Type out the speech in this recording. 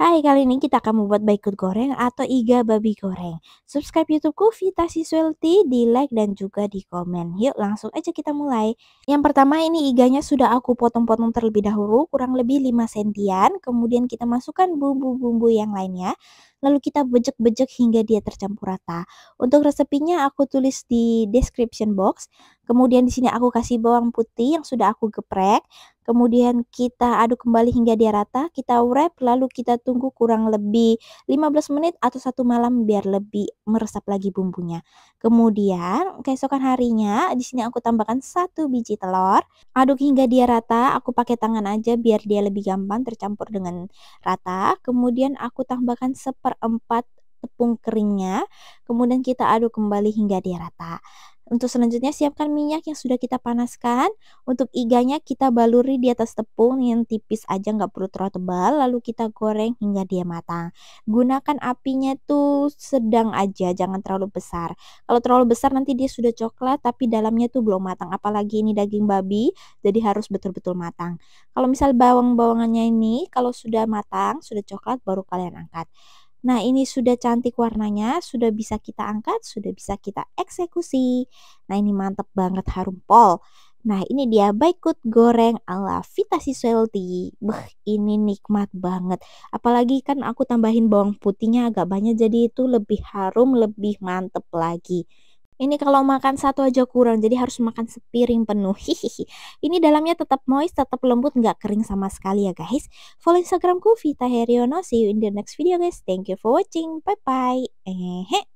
Hai, kali ini kita akan membuat baikut goreng atau iga babi goreng. Subscribe YouTubeku Vita Siswelti, di like dan juga di komen. Yuk langsung aja kita mulai. Yang pertama ini iganya sudah aku potong-potong terlebih dahulu, kurang lebih 5 sentian. Kemudian kita masukkan bumbu-bumbu yang lainnya lalu kita bejek-bejek hingga dia tercampur rata. Untuk resepinya aku tulis di description box. Kemudian di sini aku kasih bawang putih yang sudah aku geprek. Kemudian kita aduk kembali hingga dia rata, kita wrap lalu kita tunggu kurang lebih 15 menit atau satu malam biar lebih meresap lagi bumbunya. Kemudian keesokan harinya di sini aku tambahkan satu biji telur. Aduk hingga dia rata, aku pakai tangan aja biar dia lebih gampang tercampur dengan rata. Kemudian aku tambahkan seper seperempat tepung keringnya. Kemudian kita aduk kembali hingga dia rata. Untuk selanjutnya siapkan minyak yang sudah kita panaskan. Untuk iganya kita baluri di atas tepung yang tipis aja nggak perlu terlalu tebal. Lalu kita goreng hingga dia matang. Gunakan apinya tuh sedang aja, jangan terlalu besar. Kalau terlalu besar nanti dia sudah coklat tapi dalamnya tuh belum matang. Apalagi ini daging babi, jadi harus betul-betul matang. Kalau misal bawang-bawangannya ini kalau sudah matang, sudah coklat baru kalian angkat. Nah, ini sudah cantik warnanya, sudah bisa kita angkat, sudah bisa kita eksekusi. Nah, ini mantep banget harum pol. Nah, ini dia baikut goreng ala Vita Sisuelti. Beh, ini nikmat banget. Apalagi kan aku tambahin bawang putihnya agak banyak jadi itu lebih harum, lebih mantep lagi. Ini kalau makan satu aja kurang, jadi harus makan sepiring penuh. Hihihi. Ini dalamnya tetap moist, tetap lembut, nggak kering sama sekali ya guys. Follow Instagramku Vita Heriono. See you in the next video guys. Thank you for watching. Bye bye. Ehe.